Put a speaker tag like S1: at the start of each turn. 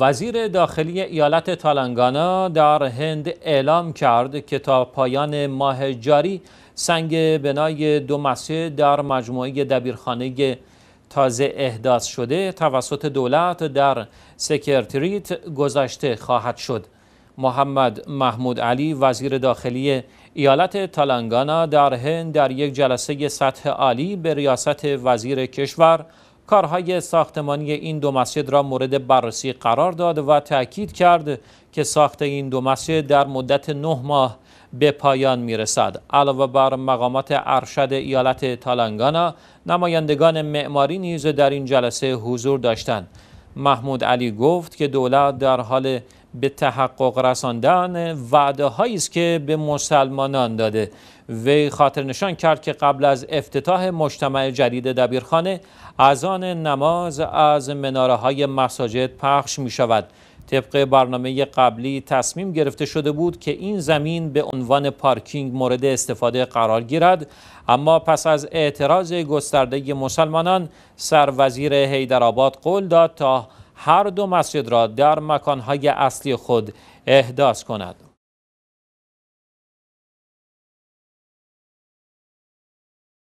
S1: وزیر داخلی ایالت تالنگانا در هند اعلام کرد که تا پایان ماه جاری سنگ بنای دو مسجد در مجموعه دبیرخانه تازه احداث شده توسط دولت در سکرتریت گذاشته خواهد شد. محمد محمود علی وزیر داخلی ایالت تالنگانا در هند در یک جلسه سطح عالی به ریاست وزیر کشور کارهای ساختمانی این دو مسجد را مورد بررسی قرار داد و تأکید کرد که ساخت این دو مسجد در مدت نه ماه به پایان می رسد. علاوه بر مقامات ارشد ایالت تالانگانا نمایندگان معماری نیز در این جلسه حضور داشتند. محمود علی گفت که دولت در حال به تحقق رساندن وعده هایی است که به مسلمانان داده وی خاطر نشان کرد که قبل از افتتاح مجتمع جدید دبیرخانه اذان نماز از مناره های مساجد پخش می شود طبق برنامه قبلی تصمیم گرفته شده بود که این زمین به عنوان پارکینگ مورد استفاده قرار گیرد اما پس از اعتراض گسترده مسلمانان سروزیر هیدرآباد قول داد تا هر دو مسجد را در مکانهای اصلی خود احداث کند